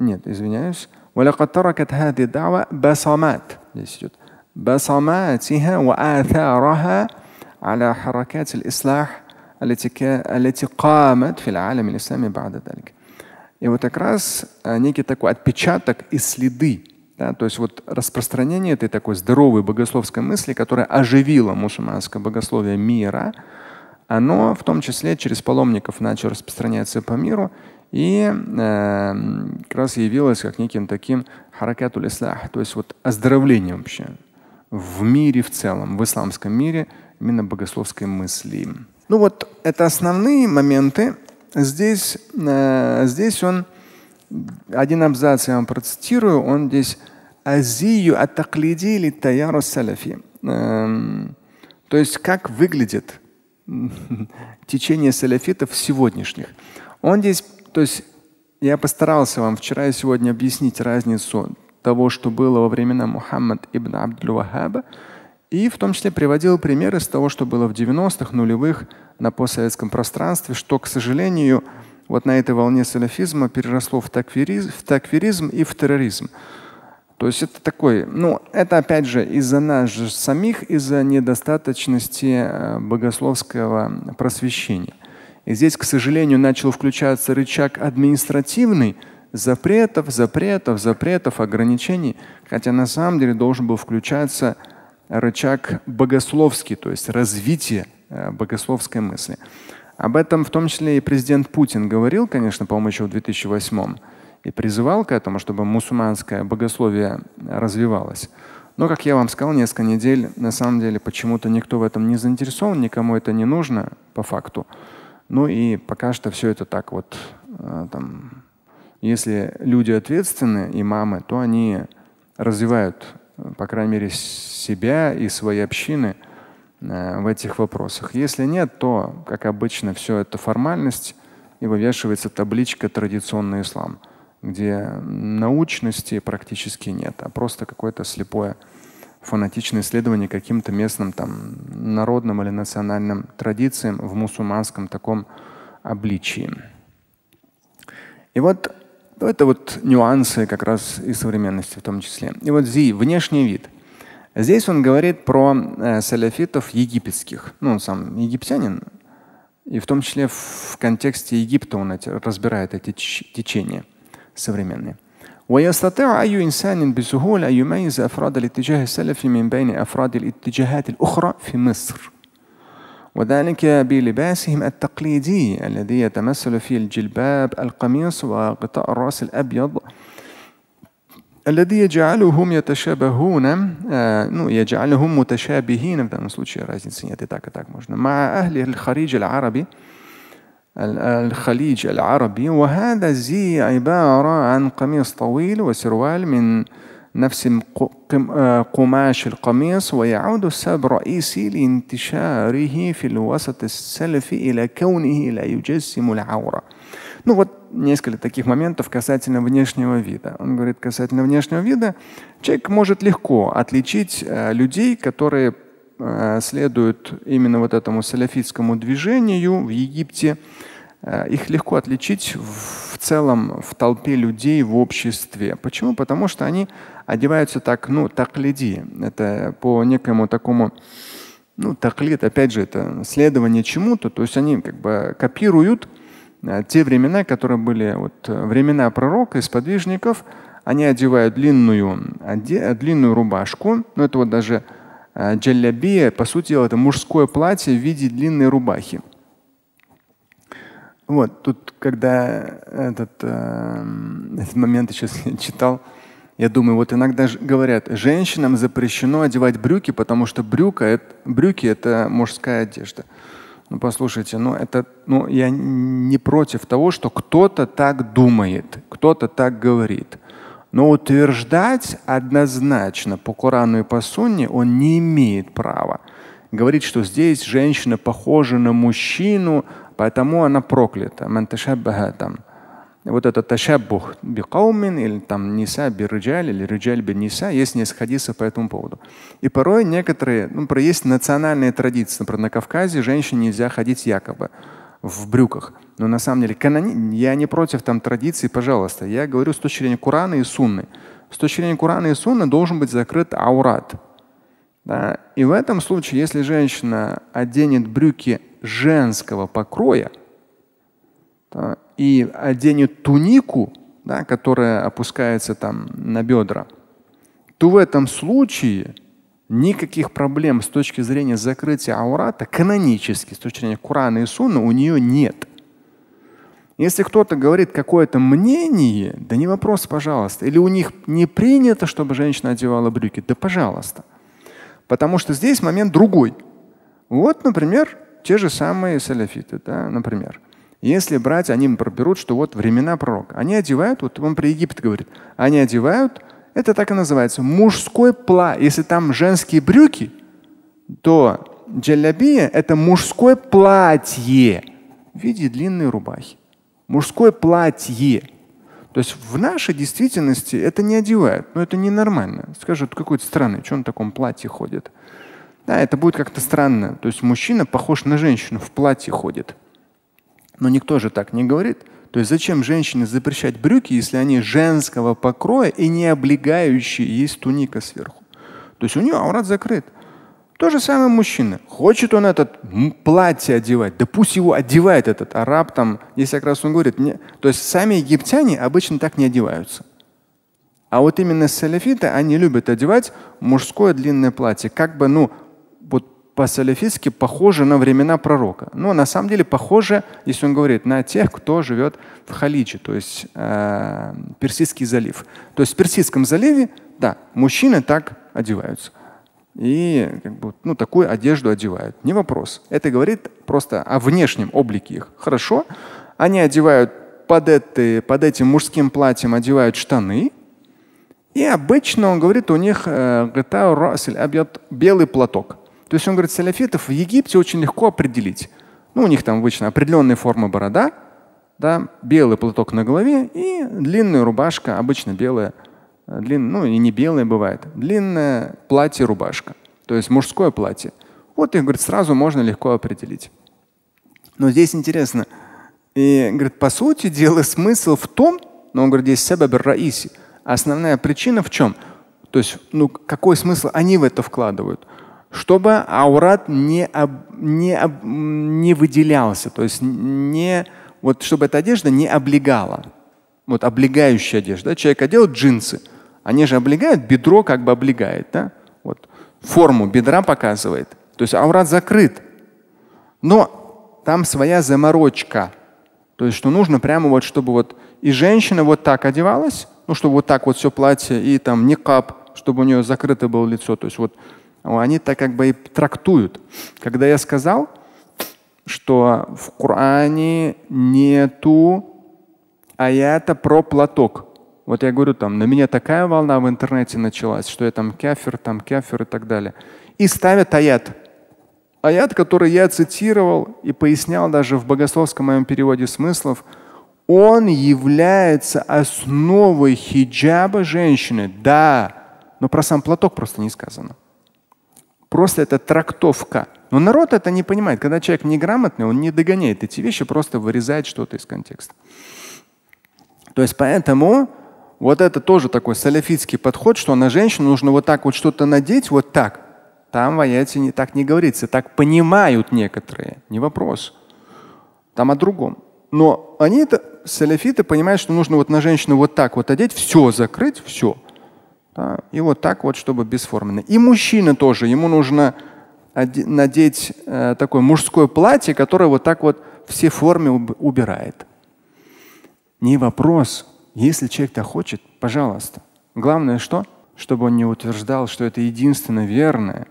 нет, извиняюсь. ولقد هذه الدعوة بصمات здесь بصماتها وآثارها على حركات الإصلاح التي التي قامت في العالم الإسلامي بعد ذلك. И вот как раз э, некий такой отпечаток и следы, да, то есть вот распространение этой такой здоровой богословской мысли, которая оживила мусульманское богословие мира, оно в том числе через паломников начало распространяться по миру, и э, как раз явилась как неким таким харакатуль ислах, то есть вот оздоровление вообще в мире в целом, в исламском мире именно богословской мысли. Ну вот это основные моменты. Здесь, э, здесь он, один абзац я вам процитирую, он здесь азию атаклиди или таяру саляфи. Эм, то есть как выглядит течение саляфитов сегодняшних. Он здесь то есть я постарался вам вчера и сегодня объяснить разницу того, что было во времена Мухаммад ибн Абдул-Вахаба, и в том числе приводил примеры из того, что было в 90-х, нулевых на постсоветском пространстве, что, к сожалению, вот на этой волне салафизма переросло в такфиризм, в такфиризм и в терроризм. То есть это такой, ну, это опять же из-за нас же самих, из-за недостаточности э, богословского просвещения. И здесь, к сожалению, начал включаться рычаг административный запретов, запретов, запретов, ограничений, хотя на самом деле должен был включаться рычаг богословский, то есть развитие э, богословской мысли. Об этом в том числе и президент Путин говорил, конечно, по-моему, еще в 2008 -м, и призывал к этому, чтобы мусульманское богословие развивалось. Но, как я вам сказал, несколько недель на самом деле почему-то никто в этом не заинтересован, никому это не нужно по факту. Ну и пока что все это так вот э, там. Если люди ответственны и мамы, то они развивают, э, по крайней мере, себя и свои общины э, в этих вопросах. Если нет, то, как обычно, все это формальность и вывешивается табличка «Традиционный ислам», где научности практически нет, а просто какое-то слепое фанатичное исследование каким-то местным там народным или национальным традициям в мусульманском таком обличии. И вот ну, это вот нюансы как раз и современности в том числе. И вот зи, внешний вид. Здесь он говорит про э, саляфитов египетских. Ну, он сам египтянин. И в том числе в контексте Египта он эти, разбирает эти течения современные. ويستطيع أي إنسان بسهولة أن يميز أفراد الاتجاه السلفي من بين أفراد الاتجاهات الأخرى في مصر وذلك بلباسهم التقليدي الذي يتمثل في الجلباب القميص وغطاء الرأس الأبيض الذي يجعلهم يتشابهون آه، يجعلهم متشابهين مع أهل الخليج العربي الخليج العربي وهذا الزي عبارة عن قميص طويل وسروال من نفس قماش القميص ويعود السبب الرئيسي لانتشاره في الوسط السلفي إلى كونه لا يجسم العورة Ну вот несколько таких моментов касательно внешнего вида. Он говорит, касательно внешнего вида, человек может легко отличить э, людей, которые э, следуют именно вот этому саляфитскому движению в Египте, Э, их легко отличить в целом в толпе людей в обществе. Почему? Потому что они одеваются так, ну, так леди Это по некому такому, ну, так таклид, опять же, это следование чему-то. То есть они как бы копируют э, те времена, которые были, вот э, времена пророка из подвижников они одевают длинную, оде, длинную рубашку. Ну, это вот даже джаллябия, по сути дела, это мужское платье в виде длинной рубахи. Вот, тут, когда этот, э, этот момент еще читал, я думаю, вот иногда говорят, женщинам запрещено одевать брюки, потому что брюка, брюки – это мужская одежда. Ну, послушайте, ну, это, ну, я не против того, что кто-то так думает, кто-то так говорит. Но утверждать однозначно по Корану и по Сунне он не имеет права. Говорит, что здесь женщина похожа на мужчину – Поэтому она проклята. там. Вот это ташаббух бикаумин или там ниса бирджаль или риджаль ниса есть несколько хадисов по этому поводу. И порой некоторые, ну, про есть национальные традиции. Например, на Кавказе женщине нельзя ходить якобы в брюках. Но на самом деле канони... я не против там традиции, пожалуйста. Я говорю с точки зрения Курана и Сунны. С точки зрения Курана и Сунны должен быть закрыт аурат. Да? И в этом случае, если женщина оденет брюки женского покроя да, и оденет тунику, да, которая опускается там на бедра, то в этом случае никаких проблем с точки зрения закрытия аурата канонически, с точки зрения Курана и Сунны, у нее нет. Если кто-то говорит какое-то мнение, да не вопрос, пожалуйста. Или у них не принято, чтобы женщина одевала брюки, да пожалуйста. Потому что здесь момент другой. Вот, например, те же самые саляфиты, да, например. Если брать, они проберут, что вот времена пророка. Они одевают, вот он про Египет говорит, они одевают, это так и называется, мужской пла. Если там женские брюки, то джалябия – это мужское платье в виде длинной рубахи. Мужское платье. То есть в нашей действительности это не одевают, но это ненормально. Скажут, какой-то странный, что он в таком платье ходит. Да, это будет как-то странно. То есть мужчина похож на женщину, в платье ходит. Но никто же так не говорит. То есть зачем женщине запрещать брюки, если они женского покроя и не облегающие, есть туника сверху. То есть у нее аурат закрыт. То же самое мужчина. Хочет он этот платье одевать, да пусть его одевает этот араб там, если как раз он говорит. Не... То есть сами египтяне обычно так не одеваются. А вот именно саляфиты, они любят одевать мужское длинное платье. Как бы, ну, по-салифистски похоже на времена пророка. Но на самом деле похоже, если он говорит, на тех, кто живет в Халиче, то есть э, Персидский залив. То есть в Персидском заливе, да, мужчины так одеваются. И как бы, ну, такую одежду одевают. Не вопрос. Это говорит просто о внешнем облике их. Хорошо. Они одевают под, это, под этим мужским платьем одевают штаны. И обычно, он говорит, у них э, а а белый платок. То есть он говорит, саляфитов в Египте очень легко определить. Ну, у них там обычно определенные формы борода, да, белый платок на голове и длинная рубашка, обычно белая, э, длин, ну и не белая бывает, длинное платье-рубашка, то есть мужское платье. Вот их, говорит, сразу можно легко определить. Но здесь интересно. И, говорит, по сути дела смысл в том, но он говорит, здесь себаб раиси. Основная причина в чем? То есть, ну, какой смысл они в это вкладывают? чтобы аурат не, об, не, об, не выделялся, то есть не, вот, чтобы эта одежда не облегала. Вот облегающая одежда. Человек одел джинсы, они же облегают, бедро как бы облегает. Да? Вот, форму бедра показывает. То есть аурат закрыт. Но там своя заморочка. То есть что нужно прямо вот, чтобы вот и женщина вот так одевалась, ну, чтобы вот так вот все платье и там не кап, чтобы у нее закрыто было лицо. То есть вот они так как бы и трактуют. Когда я сказал, что в Коране нету а я это про платок. Вот я говорю, там, на меня такая волна в интернете началась, что я там кефир, там кефир и так далее. И ставят аят. Аят, который я цитировал и пояснял даже в богословском моем переводе смыслов, он является основой хиджаба женщины. Да, но про сам платок просто не сказано. Просто это трактовка. Но народ это не понимает. Когда человек неграмотный, он не догоняет эти вещи, просто вырезает что-то из контекста. То есть поэтому вот это тоже такой салифитский подход, что на женщину нужно вот так вот что-то надеть, вот так. Там в аяте не, так не говорится. Так понимают некоторые. Не вопрос. Там о другом. Но они, это, салифиты понимают, что нужно вот на женщину вот так вот одеть, все закрыть, все. Да? И вот так вот, чтобы бесформенно. И мужчина тоже, ему нужно надеть э, такое мужское платье, которое вот так вот все формы убирает. Не вопрос. Если человек-то хочет, пожалуйста. Главное что? Чтобы он не утверждал, что это единственно верное,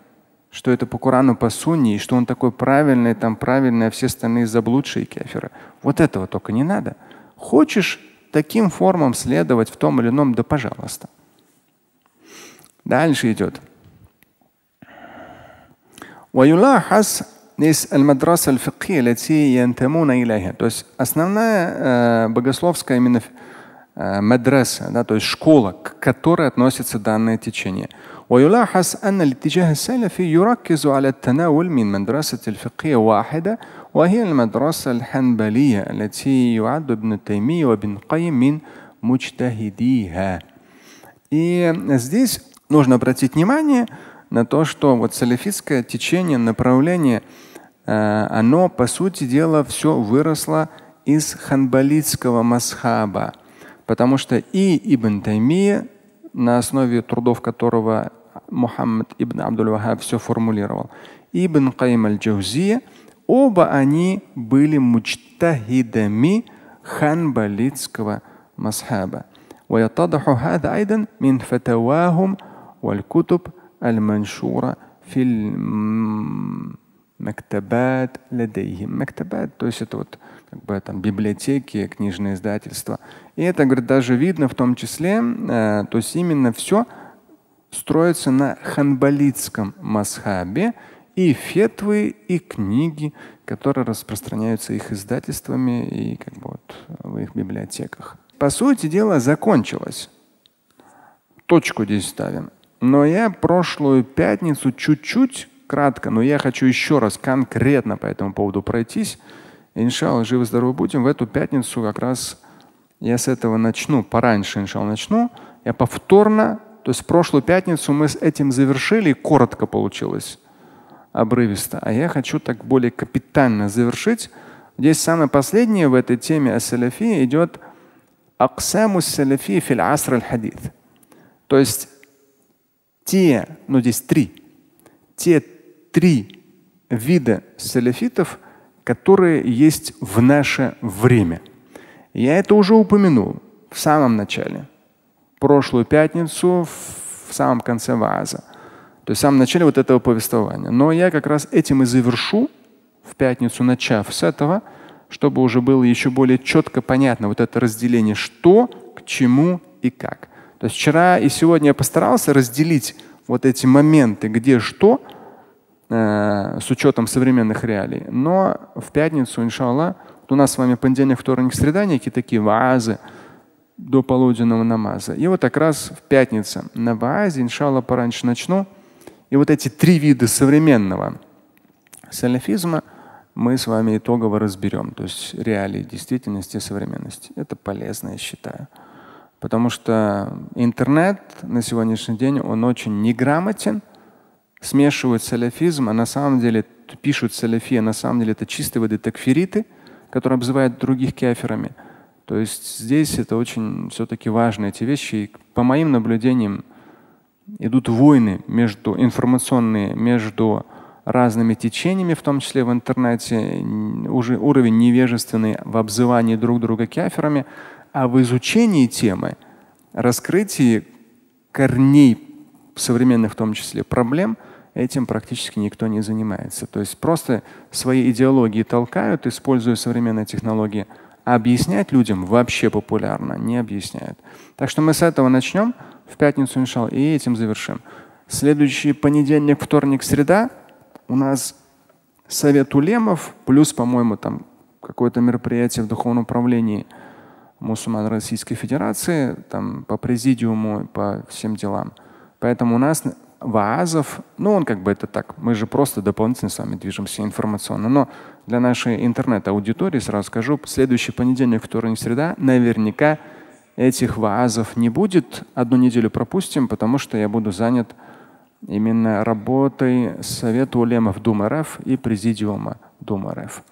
что это по Корану, по Сунне, и что он такой правильный, там правильный, а все остальные заблудшие кефиры. Вот этого только не надо. Хочешь таким формам следовать в том или ином, да пожалуйста. дальше идет. ويلاحظ المدرسة الفقهية التي ينتمون إليها то есть основная богословская именно مدرسة да, то есть школа к которой относится данное течение ويلاحظ أن الاتجاه السلفي يركز على التناول من مدرسة الفقهية واحدة وهي المدرسة الحنبلية التي يعد ابن تيمية وابن قيم من مجتهديها И إيه، здесь нужно обратить внимание на то, что вот салифистское течение, направление, э, оно, по сути дела, все выросло из ханбалитского масхаба. Потому что и Ибн Таймия, на основе трудов которого Мухаммад ибн Абдул-Вахаб все формулировал, Ибн Кайм аль-Джаузия, оба они были мучтахидами ханбалитского масхаба. ويتضح هذا أيضا من فتواهم والكتب المنشورة في المكتبات لديهم. Мактабат, то есть это вот как бы там библиотеки, книжные издательства. И это, говорит, даже видно в том числе, э, то есть именно все строится на ханбалитском масхабе и фетвы, и книги, которые распространяются их издательствами и как бы вот в их библиотеках. По сути дела закончилось. Точку здесь ставим. Но я прошлую пятницу чуть-чуть, кратко, но я хочу еще раз конкретно по этому поводу пройтись. Иншалла, живы-здоровы будем. В эту пятницу как раз я с этого начну, пораньше, иншалла, начну. Я повторно, то есть прошлую пятницу мы с этим завершили, коротко получилось, обрывисто. А я хочу так более капитально завершить. Здесь самое последнее в этой теме о саляфии идет аксаму саляфи фил аср аль хадид. То есть те, ну здесь три, те три вида саляфитов, которые есть в наше время. Я это уже упомянул в самом начале, прошлую пятницу, в самом конце ваза, то есть в самом начале вот этого повествования. Но я как раз этим и завершу в пятницу, начав с этого, чтобы уже было еще более четко понятно вот это разделение, что, к чему и как. То есть вчера и сегодня я постарался разделить вот эти моменты, где что, э, с учетом современных реалий. Но в пятницу, иншаллах, у нас с вами понедельник, вторник, среда, некие такие вазы до полуденного намаза. И вот как раз в пятницу на вазе иншаллах, пораньше начну. И вот эти три вида современного саляфизма мы с вами итогово разберем. То есть реалии действительности и современности. Это полезно, я считаю. Потому что интернет на сегодняшний день, он очень неграмотен, смешивают саляфизм, а на самом деле пишут саляфи, а на самом деле это чистые воды такфириты, которые обзывают других кеферами. То есть здесь это очень все-таки важные эти вещи. И по моим наблюдениям идут войны между информационные, между разными течениями, в том числе в интернете, уже уровень невежественный в обзывании друг друга кеферами а в изучении темы, раскрытии корней современных в том числе проблем, этим практически никто не занимается. То есть просто свои идеологии толкают, используя современные технологии, а объяснять людям вообще популярно, не объясняют. Так что мы с этого начнем в пятницу, иншал, и этим завершим. Следующий понедельник, вторник, среда у нас совет улемов, плюс, по-моему, там какое-то мероприятие в духовном управлении – мусульман Российской Федерации, там, по президиуму, по всем делам. Поэтому у нас Ваазов, ну он как бы это так, мы же просто дополнительно с вами движемся информационно. Но для нашей интернет-аудитории, сразу скажу, следующий понедельник, вторник, среда, наверняка этих Ваазов не будет. Одну неделю пропустим, потому что я буду занят именно работой Совета Улемов Думы РФ и Президиума Думы РФ.